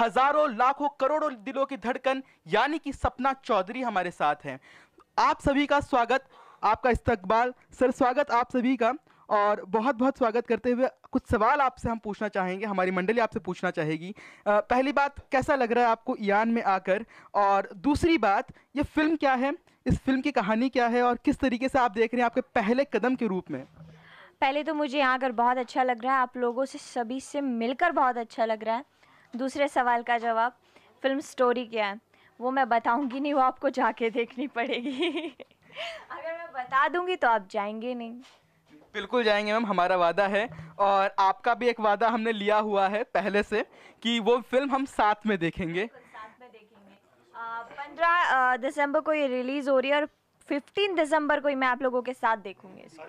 हजारों लाखों करोड़ों दिलों की धड़कन यानी कि सपना चौधरी हमारे साथ हैं आप सभी का स्वागत आपका इस्तकबाल सर स्वागत आप सभी का और बहुत बहुत स्वागत करते हुए कुछ सवाल आपसे हम पूछना चाहेंगे हमारी मंडली आपसे पूछना चाहेगी पहली बात कैसा लग रहा है आपको ईरान में आकर और दूसरी बात ये फिल्म क्या है इस फिल्म की कहानी क्या है और किस तरीके से आप देख रहे हैं आपके पहले कदम के रूप में पहले तो मुझे यहाँ आकर बहुत अच्छा लग रहा है आप लोगों से सभी से मिलकर बहुत अच्छा लग रहा है दूसरे सवाल का जवाब फिल्म स्टोरी क्या है वो मैं बताऊंगी नहीं वो आपको जाके देखनी पड़ेगी अगर मैं बता दूंगी तो आप जाएंगे नहीं बिल्कुल जाएंगे मैम हमारा वादा है और आपका भी एक वादा हमने लिया हुआ है पहले से कि वो फिल्म हम साथ में देखेंगे पंद्रह दिसंबर को ये रिलीज़ हो रही है और फिफ्टीन दिसंबर को ही मैं आप लोगों के साथ देखूंगी इसको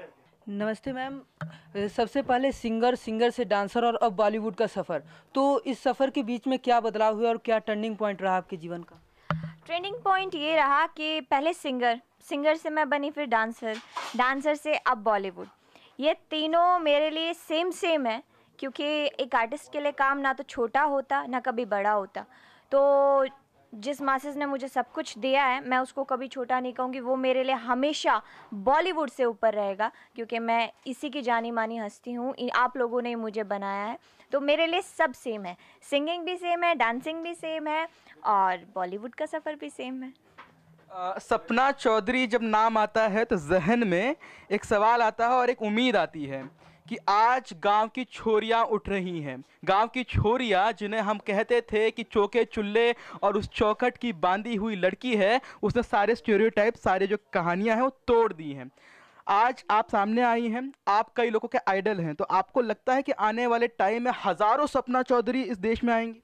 नमस्ते मैम सबसे पहले सिंगर सिंगर से डांसर और अब बॉलीवुड का सफ़र तो इस सफ़र के बीच में क्या बदलाव हुआ और क्या टर्निंग पॉइंट रहा आपके जीवन का ट्रेंडिंग पॉइंट ये रहा कि पहले सिंगर सिंगर से मैं बनी फिर डांसर डांसर से अब बॉलीवुड ये तीनों मेरे लिए सेम सेम है क्योंकि एक आर्टिस्ट के लिए काम ना तो छोटा होता ना कभी बड़ा होता तो जिस मासिस ने मुझे सब कुछ दिया है मैं उसको कभी छोटा नहीं कहूँगी वो मेरे लिए हमेशा बॉलीवुड से ऊपर रहेगा क्योंकि मैं इसी की जानी मानी हंसती हूँ आप लोगों ने मुझे बनाया है तो मेरे लिए सब सेम है सिंगिंग भी सेम है डांसिंग भी सेम है और बॉलीवुड का सफ़र भी सेम है आ, सपना चौधरी जब नाम आता है तो जहन में एक सवाल आता है और एक उम्मीद आती है कि आज गांव की छोरियां उठ रही हैं गांव की छोरियां जिन्हें हम कहते थे कि चौके चुल्ले और उस चौखट की बांधी हुई लड़की है उसने सारे स्टेरियोटाइप सारे जो कहानियां हैं वो तोड़ दी हैं आज आप सामने आई हैं आप कई लोगों के आइडल हैं तो आपको लगता है कि आने वाले टाइम में हज़ारों सपना चौधरी इस देश में आएंगी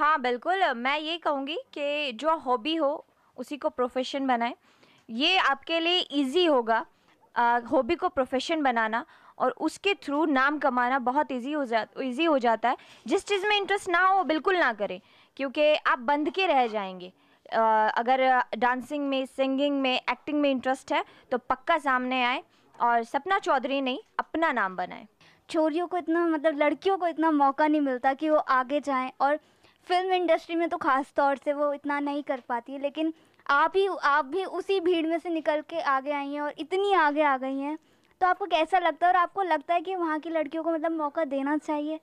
हाँ बिल्कुल मैं ये कहूँगी कि जो हॉबी हो उसी को प्रोफेशन बनाएं ये आपके लिए इजी होगा हॉबी को प्रोफेशन बनाना और उसके थ्रू नाम कमाना बहुत ईजी हो जा ईजी हो जाता है जिस चीज़ में इंटरेस्ट ना हो बिल्कुल ना करें क्योंकि आप बंध के रह जाएंगे अगर डांसिंग में सिंगिंग में एक्टिंग में इंटरेस्ट है तो पक्का सामने आए और सपना चौधरी नहीं अपना नाम बनाए छोरियों को इतना मतलब लड़कियों को इतना मौका नहीं मिलता कि वो आगे जाएं और फिल्म इंडस्ट्री में तो ख़ास तौर से वो इतना नहीं कर पाती है लेकिन आप ही आप भी उसी भीड़ में से निकल के आगे आई हैं और इतनी आगे आ गई हैं तो आपको कैसा लगता है और आपको लगता है कि वहाँ की लड़कियों को मतलब मौका देना चाहिए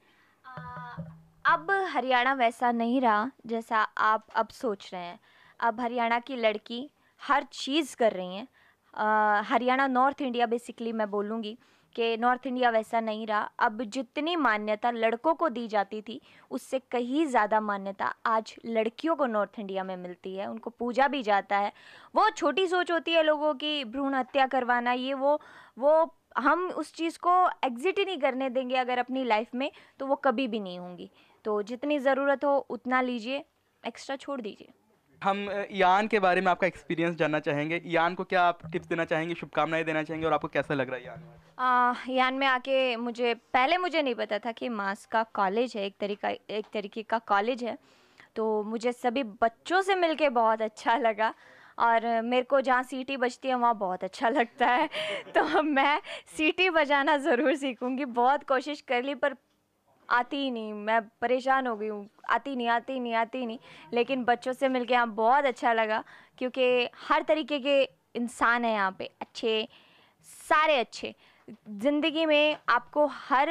अब हरियाणा वैसा नहीं रहा जैसा आप अब सोच रहे हैं अब हरियाणा की लड़की हर चीज़ कर रही हैं हरियाणा नॉर्थ इंडिया बेसिकली मैं बोलूँगी कि नॉर्थ इंडिया वैसा नहीं रहा अब जितनी मान्यता लड़कों को दी जाती थी उससे कहीं ज़्यादा मान्यता आज लड़कियों को नॉर्थ इंडिया में मिलती है उनको पूजा भी जाता है वो छोटी सोच होती है लोगों की भ्रूण हत्या करवाना ये वो वो हम उस चीज़ को एग्जिट ही नहीं करने देंगे अगर अपनी लाइफ में तो वो कभी भी नहीं होंगी तो जितनी ज़रूरत हो उतना लीजिए एक्स्ट्रा छोड़ दीजिए हम यान के बारे में आपका एक्सपीरियंस जानना चाहेंगे यान को क्या आप टिप्स देना चाहेंगे शुभकामनाएं देना चाहेंगे और आपको कैसा लग रहा है यान आ, यान में आके मुझे पहले मुझे नहीं पता था कि मास का कॉलेज है एक तरीका एक तरीके का कॉलेज है तो मुझे सभी बच्चों से मिल बहुत अच्छा लगा और मेरे को जहाँ सीटी बजती है वहाँ बहुत अच्छा लगता है तो मैं सीटी बजाना ज़रूर सीखूँगी बहुत कोशिश कर ली पर आती ही नहीं मैं परेशान हो गई हूँ आती नहीं आती नहीं आती नहीं लेकिन बच्चों से मिलके यहाँ बहुत अच्छा लगा क्योंकि हर तरीके के इंसान हैं यहाँ पे अच्छे सारे अच्छे ज़िंदगी में आपको हर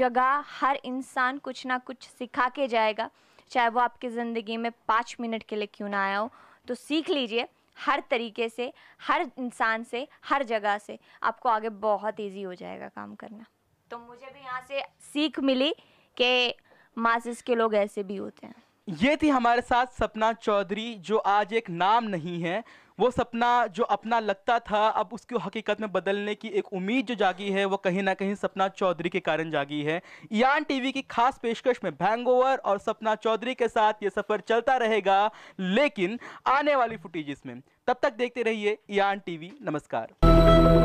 जगह हर इंसान कुछ ना कुछ सिखा के जाएगा चाहे वो आपकी ज़िंदगी में पाँच मिनट के लिए क्यों ना आया हो तो सीख लीजिए हर तरीके से हर इंसान से हर जगह से आपको आगे बहुत इजी हो जाएगा काम करना तो मुझे भी यहाँ से सीख मिली कि मासिस के लोग ऐसे भी होते हैं ये थी हमारे साथ सपना चौधरी जो आज एक नाम नहीं है वो सपना जो अपना लगता था अब उसको हकीकत में बदलने की एक उम्मीद जो जागी है वो कहीं ना कहीं सपना चौधरी के कारण जागी है ईरान टीवी की खास पेशकश में भैंगोवर और सपना चौधरी के साथ ये सफ़र चलता रहेगा लेकिन आने वाली फुटेज में तब तक देखते रहिए ईआन टीवी नमस्कार